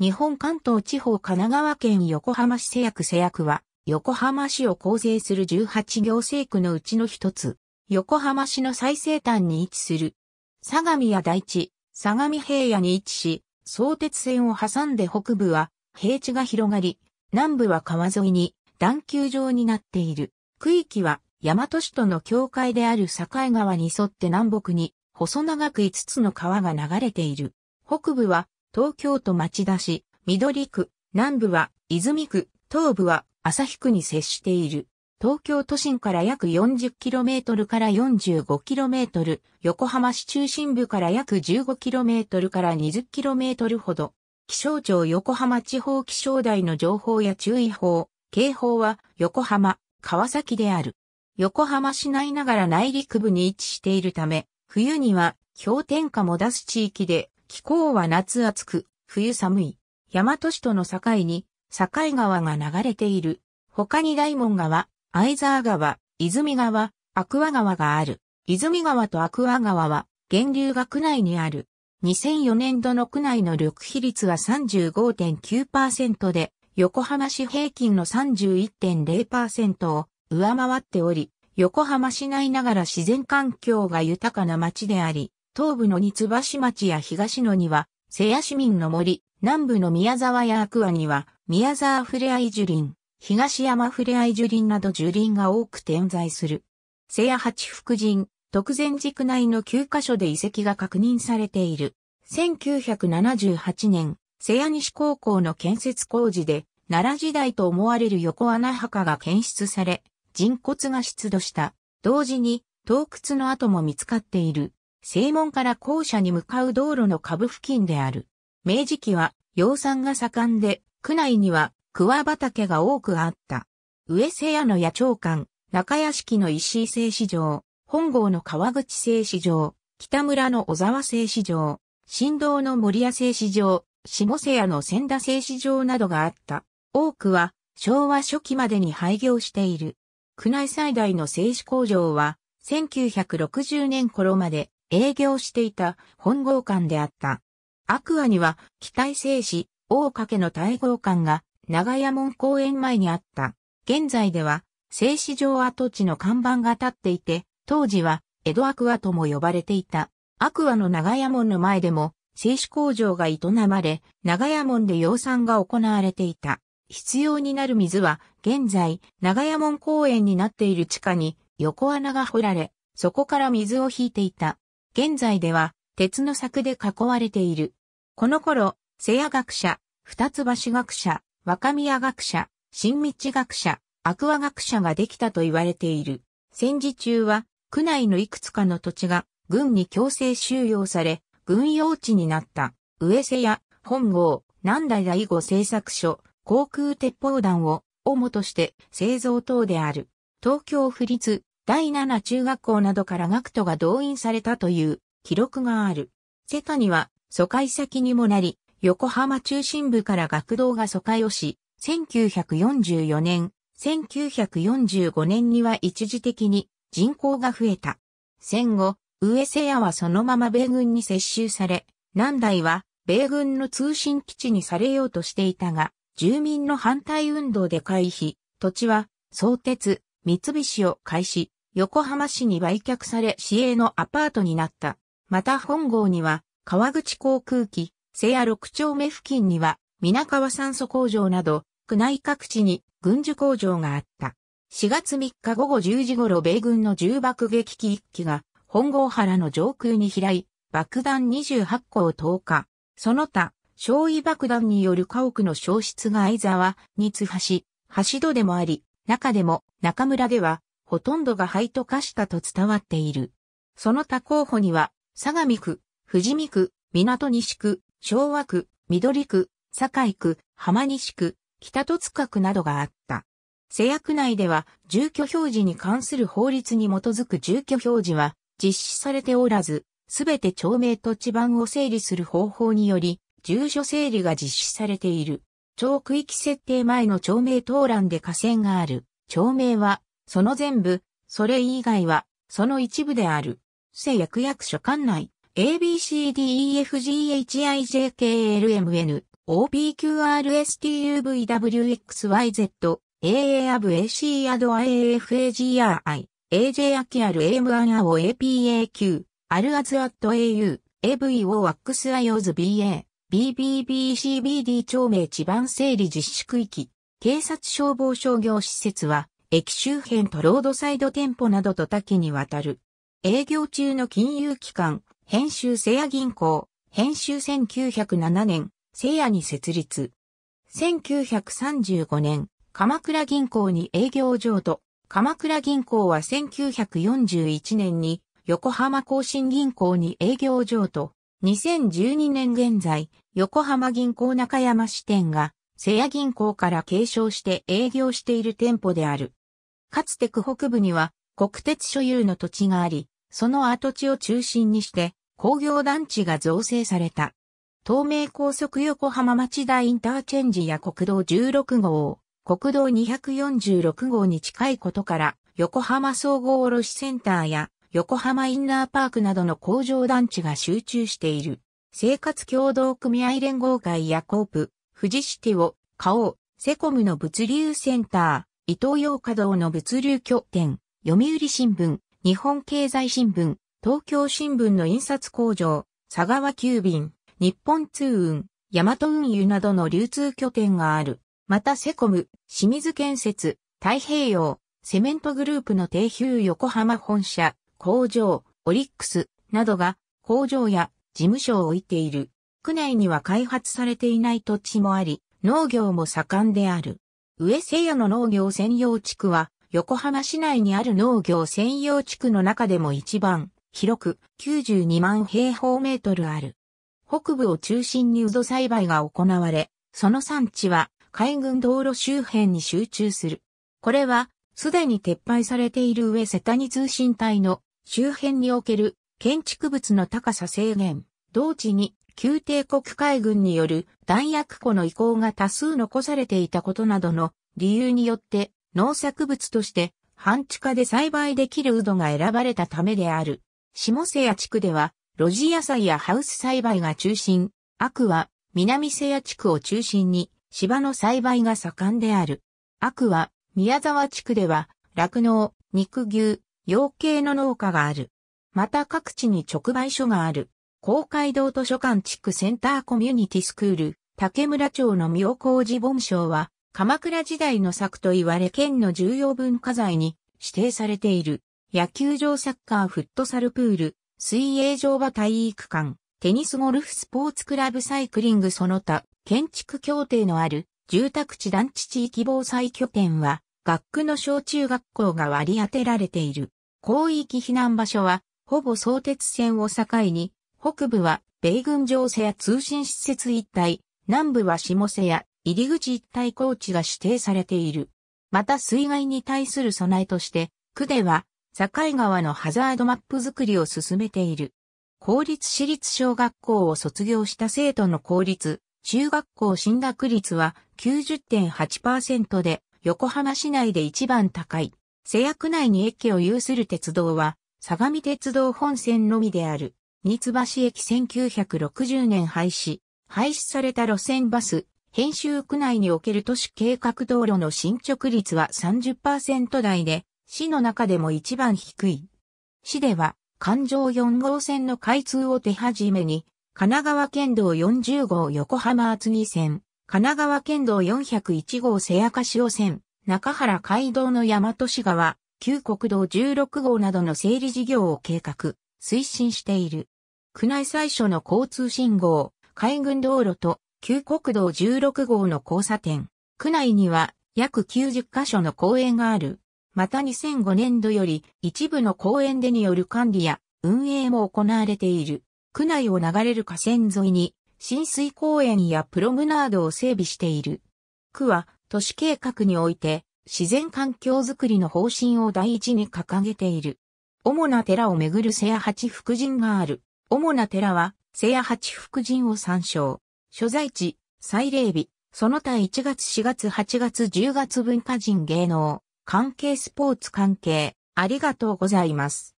日本関東地方神奈川県横浜市瀬役瀬役は、横浜市を構成する18行政区のうちの一つ、横浜市の最西端に位置する、相模や大地、相模平野に位置し、相鉄線を挟んで北部は平地が広がり、南部は川沿いに段丘状になっている。区域は大和市との境界である境川に沿って南北に細長く5つの川が流れている。北部は東京都町田市、緑区、南部は泉区、東部は旭区に接している。東京都心から約 40km から 45km、横浜市中心部から約 15km から 20km ほど。気象庁横浜地方気象台の情報や注意報、警報は横浜、川崎である。横浜市内ながら内陸部に位置しているため、冬には氷点下も出す地域で気候は夏暑く、冬寒い。大和市との境に、境川が流れている。他に大門川、藍沢川、泉川、アクア川がある。泉川とアクア川は、源流が区内にある。2004年度の区内の緑比率は35.9%で、横浜市平均の31.0%を上回っており、横浜市内ながら自然環境が豊かな街であり、東部の二橋町や東野には、瀬谷市民の森、南部の宮沢やアクアには、宮沢ふれあい樹林、東山ふれあい樹林など樹林が多く点在する。瀬谷八福神、徳善軸内の9カ所で遺跡が確認されている。1978年、瀬谷西高校の建設工事で、奈良時代と思われる横穴墓が検出され、人骨が出土した。同時に、洞窟の跡も見つかっている。正門から校舎に向かう道路の下部付近である。明治期は養蚕が盛んで、区内には桑畑が多くあった。上瀬屋の野鳥館、中屋敷の石井製糸場、本郷の川口製糸場、北村の小沢製糸場、新道の森屋製糸場、下瀬屋の千田製糸場などがあった。多くは昭和初期までに廃業している。区内最大の製糸工場は1960年頃まで営業していた本郷館であった。アクアには、期待生死、大掛の大郷館が、長屋門公園前にあった。現在では、製止場跡地の看板が立っていて、当時は、江戸アクアとも呼ばれていた。アクアの長屋門の前でも、製紙工場が営まれ、長屋門で養蚕が行われていた。必要になる水は、現在、長屋門公園になっている地下に、横穴が掘られ、そこから水を引いていた。現在では鉄の柵で囲われている。この頃、瀬谷学者、二つ橋学者、若宮学者、新道学者、アクア学者ができたと言われている。戦時中は、区内のいくつかの土地が軍に強制収容され、軍用地になった。上瀬谷、本郷、南大大五製作所、航空鉄砲弾を主として製造等である。東京府立第七中学校などから学徒が動員されたという記録がある。瀬谷は疎開先にもなり、横浜中心部から学童が疎開をし、1944年、1945年には一時的に人口が増えた。戦後、上瀬谷はそのまま米軍に接収され、南大は米軍の通信基地にされようとしていたが、住民の反対運動で回避、土地は、相鉄、三菱を開始、横浜市に売却され市営のアパートになった。また本郷には、川口航空機、瀬谷6丁目付近には、皆川酸素工場など、区内各地に軍需工場があった。4月3日午後10時頃米軍の重爆撃機1機が本郷原の上空に飛来、爆弾28個を投下。その他、焼夷爆弾による家屋の消失が相沢に通破し、橋戸でもあり、中でも中村ではほとんどが灰と化したと伝わっている。その他候補には、相模区、富士見区、港西区、昭和区、緑区、堺区、浜西区、北戸塚区などがあった。施薬内では、住居表示に関する法律に基づく住居表示は実施されておらず、すべて町名と地盤を整理する方法により、住所整理が実施されている。町区域設定前の町名登欄で河川がある。町名はその全部、それ以外は、その一部である。施役役所管内、ABCDEFGHIJKLMN、OPQRSTUVWXYZ、AA a b AC アド IAFAGRI、AJ a k アル AM1 a o APAQ、アルアズアット AU、AVO w a x i o z BA、BBBCBD 町名地盤整理実施区域、警察消防商業施設は、駅周辺とロードサイド店舗などと多岐にわたる。営業中の金融機関、編集セヤ銀行、編集1907年、セヤに設立。1935年、鎌倉銀行に営業譲渡。鎌倉銀行は1941年に横浜更新銀行に営業譲渡。2012年現在、横浜銀行中山支店が、瀬谷銀行から継承して営業している店舗である。かつて区北部には国鉄所有の土地があり、その跡地を中心にして工業団地が造成された。東名高速横浜町田インターチェンジや国道16号、国道246号に近いことから、横浜総合卸センターや横浜インナーパークなどの工場団地が集中している。生活共同組合連合会やコープ、富士シティを、カオ、セコムの物流センター、イトーヨーカドーの物流拠点、読売新聞、日本経済新聞、東京新聞の印刷工場、佐川急便、日本通運、ヤマト運輸などの流通拠点がある。またセコム、清水建設、太平洋、セメントグループの定休横浜本社、工場、オリックス、などが工場や事務所を置いている。区内には開発されていない土地もあり、農業も盛んである。上瀬谷の農業専用地区は、横浜市内にある農業専用地区の中でも一番広く92万平方メートルある。北部を中心にウド栽培が行われ、その産地は海軍道路周辺に集中する。これは、すでに撤廃されている上瀬谷通信隊の周辺における建築物の高さ制限、同地に旧帝国海軍による弾薬庫の遺構が多数残されていたことなどの理由によって農作物として半地下で栽培できるウドが選ばれたためである。下瀬谷地区では、露地野菜やハウス栽培が中心、悪は南瀬谷地区を中心に芝の栽培が盛んである。悪は宮沢地区では酪農、肉牛、養鶏の農家がある。また各地に直売所がある。公会堂図書館地区センターコミュニティスクール、竹村町の妙光寺盆章は、鎌倉時代の作と言われ県の重要文化財に指定されている。野球場サッカーフットサルプール、水泳場場体育館、テニスゴルフスポーツクラブサイクリングその他、建築協定のある住宅地団地地域防災拠点は、学区の小中学校が割り当てられている。広域避難場所は、ほぼ相鉄線を境に、北部は米軍情瀬や通信施設一帯、南部は下瀬や入り口一帯高地が指定されている。また水害に対する備えとして、区では境川のハザードマップ作りを進めている。公立私立小学校を卒業した生徒の公立、中学校進学率は90.8%で横浜市内で一番高い。瀬谷区内に駅を有する鉄道は相模鉄道本線のみである。三橋駅1960年廃止。廃止された路線バス、編集区内における都市計画道路の進捗率は30%台で、市の中でも一番低い。市では、環状4号線の開通を手始めに、神奈川県道40号横浜厚木線、神奈川県道401号瀬明潮線、中原街道の大和市川、旧国道16号などの整理事業を計画。推進している。区内最初の交通信号、海軍道路と旧国道16号の交差点。区内には約90カ所の公園がある。また2005年度より一部の公園でによる管理や運営も行われている。区内を流れる河川沿いに浸水公園やプロムナードを整備している。区は都市計画において自然環境づくりの方針を第一に掲げている。主な寺をめぐる聖夜八福神がある。主な寺は、聖夜八福神を参照。所在地、祭礼日、その他1月4月8月10月文化人芸能、関係スポーツ関係、ありがとうございます。